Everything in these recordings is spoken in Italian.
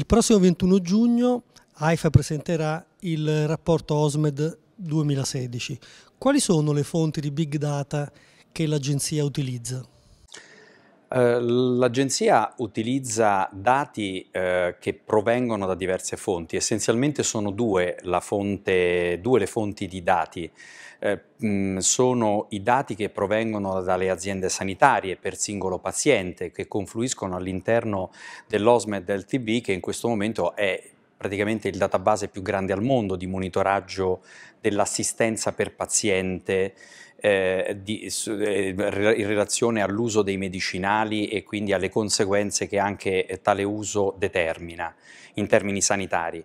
Il prossimo 21 giugno AIFA presenterà il rapporto OSMED 2016. Quali sono le fonti di big data che l'agenzia utilizza? Eh, l'agenzia utilizza dati eh, che provengono da diverse fonti, essenzialmente sono due, fonte, due le fonti di dati. Eh, mh, sono i dati che provengono dalle aziende sanitarie per singolo paziente che confluiscono all'interno dell'OSMED e del TB che in questo momento è praticamente il database più grande al mondo di monitoraggio dell'assistenza per paziente eh, di, su, eh, in relazione all'uso dei medicinali e quindi alle conseguenze che anche tale uso determina in termini sanitari.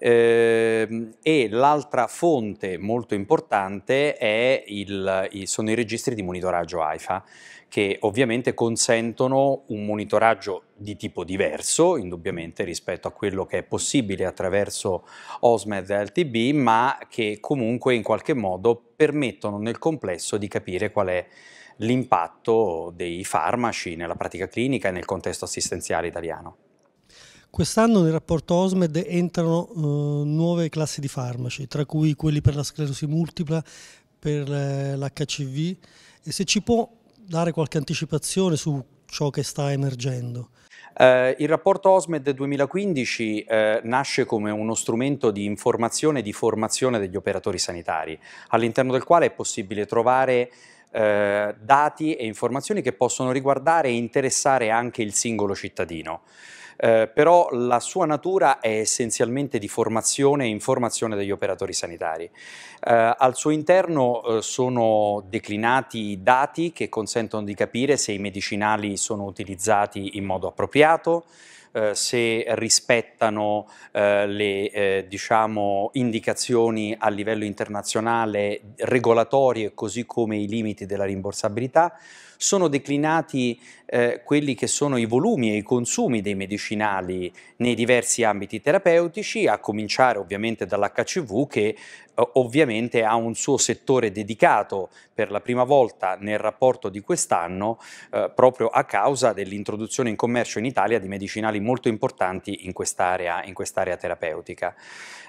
Ehm, e l'altra fonte molto importante il, sono i registri di monitoraggio AIFA che ovviamente consentono un monitoraggio di tipo diverso, indubbiamente rispetto a quello che è possibile attraverso OSMED e LTB, ma che comunque in qualche modo permettono nel complesso di capire qual è l'impatto dei farmaci nella pratica clinica e nel contesto assistenziale italiano. Quest'anno nel rapporto OSMED entrano eh, nuove classi di farmaci, tra cui quelli per la sclerosi multipla, per eh, l'HCV e se ci può dare qualche anticipazione su ciò che sta emergendo. Eh, il rapporto OSMED 2015 eh, nasce come uno strumento di informazione e di formazione degli operatori sanitari, all'interno del quale è possibile trovare eh, dati e informazioni che possono riguardare e interessare anche il singolo cittadino. Eh, però la sua natura è essenzialmente di formazione e informazione degli operatori sanitari. Eh, al suo interno eh, sono declinati dati che consentono di capire se i medicinali sono utilizzati in modo appropriato, eh, se rispettano eh, le eh, diciamo, indicazioni a livello internazionale regolatorie così come i limiti della rimborsabilità sono declinati eh, quelli che sono i volumi e i consumi dei medicinali nei diversi ambiti terapeutici, a cominciare ovviamente dall'HCV che eh, ovviamente ha un suo settore dedicato per la prima volta nel rapporto di quest'anno eh, proprio a causa dell'introduzione in commercio in Italia di medicinali molto importanti in quest'area, in quest'area terapeutica.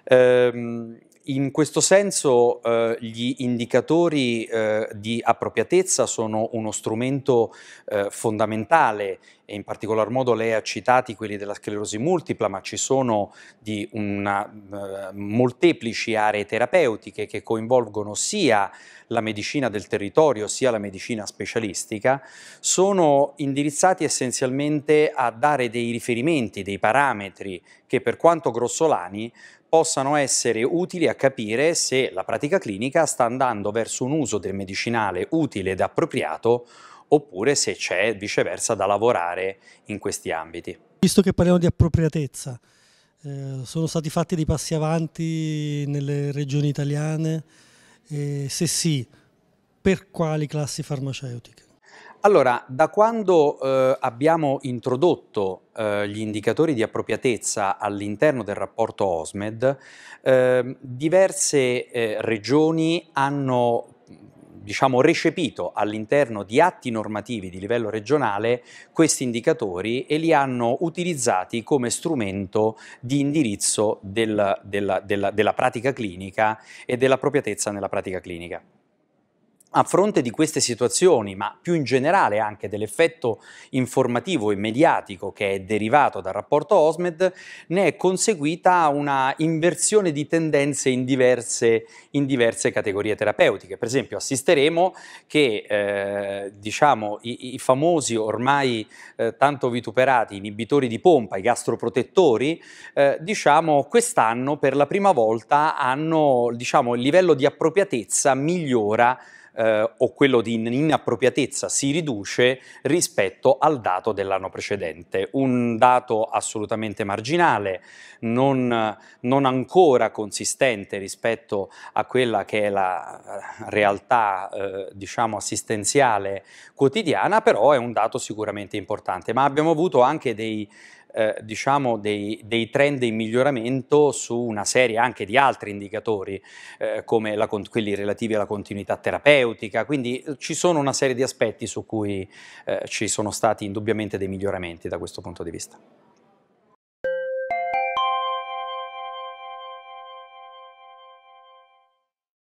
Ehm, in questo senso eh, gli indicatori eh, di appropriatezza sono uno strumento momento eh, fondamentale e in particolar modo lei ha citati quelli della sclerosi multipla, ma ci sono di una, eh, molteplici aree terapeutiche che coinvolgono sia la medicina del territorio sia la medicina specialistica, sono indirizzati essenzialmente a dare dei riferimenti, dei parametri che per quanto grossolani possano essere utili a capire se la pratica clinica sta andando verso un uso del medicinale utile ed appropriato oppure se c'è viceversa da lavorare in questi ambiti. Visto che parliamo di appropriatezza, eh, sono stati fatti dei passi avanti nelle regioni italiane, eh, se sì, per quali classi farmaceutiche? Allora, da quando eh, abbiamo introdotto eh, gli indicatori di appropriatezza all'interno del rapporto OSMED, ehm, eh, diverse regioni hanno diciamo, recepito all'interno di atti normativi di livello regionale questi indicatori e li hanno utilizzati come strumento di indirizzo del, della, della, della pratica clinica e dell'appropriatezza nella pratica clinica a fronte di queste situazioni, ma più in generale anche dell'effetto informativo e mediatico che è derivato dal rapporto Osmed, ne è conseguita una inversione di tendenze in diverse, in diverse categorie terapeutiche. Per esempio assisteremo che eh, diciamo, i, i, famosi ormai eh, tanto vituperati inibitori di pompa, i gastroprotettori, eh, diciamo, quest'anno per la prima volta hanno diciamo, il livello di appropriatezza migliora eh, o quello di inappropriatezza si riduce rispetto al dato dell'anno precedente. Un dato assolutamente marginale, non, non ancora consistente rispetto a quella che è la eh, realtà eh, diciamo assistenziale quotidiana, però è un dato sicuramente importante. Ma abbiamo avuto anche dei eh, diciamo dei, dei, trend in miglioramento su una serie anche di altri indicatori eh, come la, quelli relativi alla continuità terapeutica, quindi eh, ci sono una serie di aspetti su cui eh, ci sono stati indubbiamente dei miglioramenti da questo punto di vista.